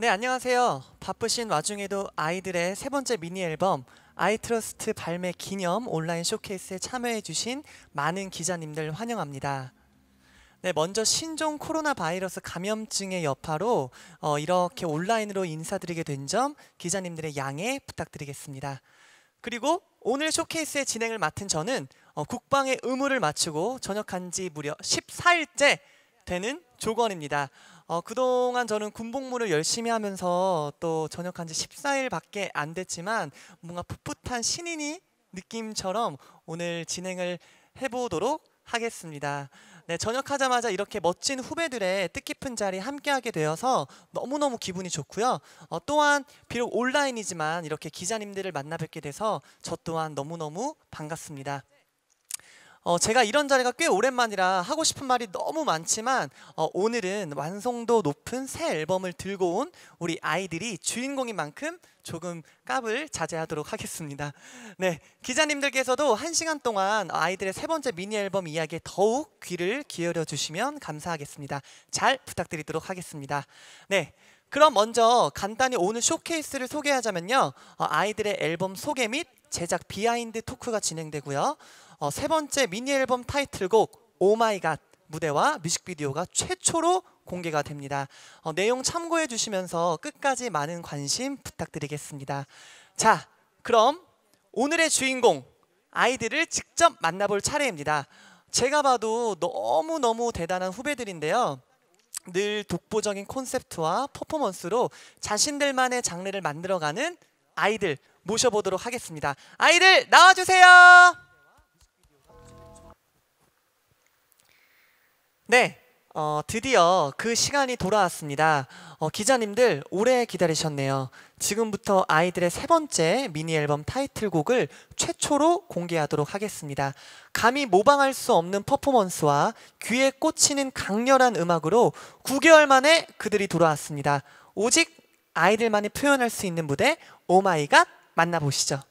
네 안녕하세요 바쁘신 와중에도 아이들의 세 번째 미니 앨범 아이트러스트 발매 기념 온라인 쇼케이스에 참여해주신 많은 기자님들 환영합니다 네, 먼저 신종 코로나 바이러스 감염증의 여파로 어, 이렇게 온라인으로 인사드리게 된 점 기자님들의 양해 부탁드리겠습니다. 그리고 오늘 쇼케이스의 진행을 맡은 저는 어, 국방의 의무를 마치고 전역한 지 무려 14일째 되는 조건입니다. 어, 그동안 저는 군복무를 열심히 하면서 또 전역한 지 14일밖에 안 됐지만 뭔가 풋풋한 신인이 느낌처럼 오늘 진행을 해보도록 하겠습니다. 네, 전역하자마자 이렇게 멋진 후배들의 뜻깊은 자리 함께하게 되어서 너무너무 기분이 좋고요. 어, 또한 비록 온라인이지만 이렇게 기자님들을 만나 뵙게 돼서 저 또한 너무너무 반갑습니다. 어, 제가 이런 자리가 꽤 오랜만이라 하고 싶은 말이 너무 많지만 어, 오늘은 완성도 높은 새 앨범을 들고 온 우리 아이들이 주인공인 만큼 조금 깝을 자제하도록 하겠습니다. 네, 기자님들께서도 한 시간 동안 아이들의 세 번째 미니 앨범 이야기에 더욱 귀를 기울여 주시면 감사하겠습니다. 잘 부탁드리도록 하겠습니다. 네. 그럼 먼저 간단히 오늘 쇼케이스를 소개하자면요. 어, 아이들의 앨범 소개 및 제작 비하인드 토크가 진행되고요. 어, 세 번째 미니 앨범 타이틀곡 오마이갓 무대와 뮤직비디오가 최초로 공개가 됩니다. 어, 내용 참고해 주시면서 끝까지 많은 관심 부탁드리겠습니다. 자, 그럼 오늘의 주인공 아이들을 직접 만나볼 차례입니다. 제가 봐도 너무너무 대단한 후배들인데요. 늘 독보적인 콘셉트와 퍼포먼스로 자신들만의 장르를 만들어가는 아이들 모셔보도록 하겠습니다. 아이들 나와주세요. 네, 어, 드디어 그 시간이 돌아왔습니다. 어, 기자님들 오래 기다리셨네요. 지금부터 아이들의 세 번째 미니 앨범 타이틀곡을 최초로 공개하도록 하겠습니다. 감히 모방할 수 없는 퍼포먼스와 귀에 꽂히는 강렬한 음악으로 9개월 만에 그들이 돌아왔습니다. 오직 아이들만이 표현할 수 있는 무대 오마이갓 만나보시죠.